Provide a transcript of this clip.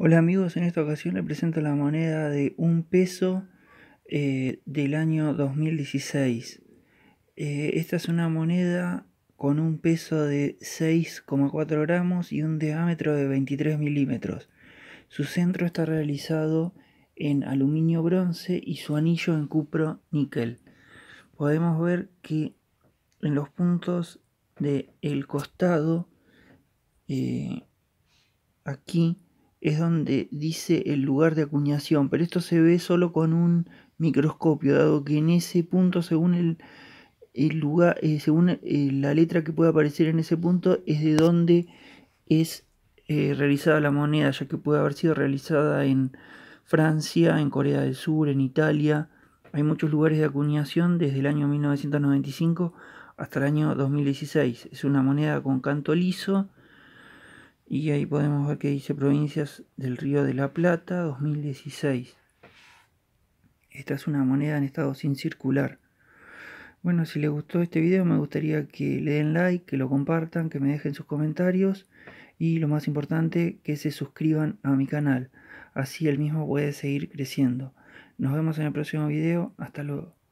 Hola amigos, en esta ocasión les presento la moneda de un peso eh, del año 2016. Eh, esta es una moneda con un peso de 6,4 gramos y un diámetro de 23 milímetros. Su centro está realizado en aluminio bronce y su anillo en cupro níquel. Podemos ver que en los puntos del el costado, eh, aquí, es donde dice el lugar de acuñación, pero esto se ve solo con un microscopio, dado que en ese punto, según el, lugar, eh, según eh, la letra que puede aparecer en ese punto, es de donde es eh, realizada la moneda, ya que puede haber sido realizada en Francia, en Corea del Sur, en Italia. Hay muchos lugares de acuñación desde el año 1995 hasta el año 2016. Es una moneda con canto liso y ahí podemos ver que dice Provincias del Río de la Plata 2016. Esta es una moneda en estado sin circular. Bueno, si les gustó este video me gustaría que le den like, que lo compartan, que me dejen sus comentarios y lo más importante, que se suscriban a mi canal. Así el mismo puede seguir creciendo. Nos vemos en el próximo video. Hasta luego.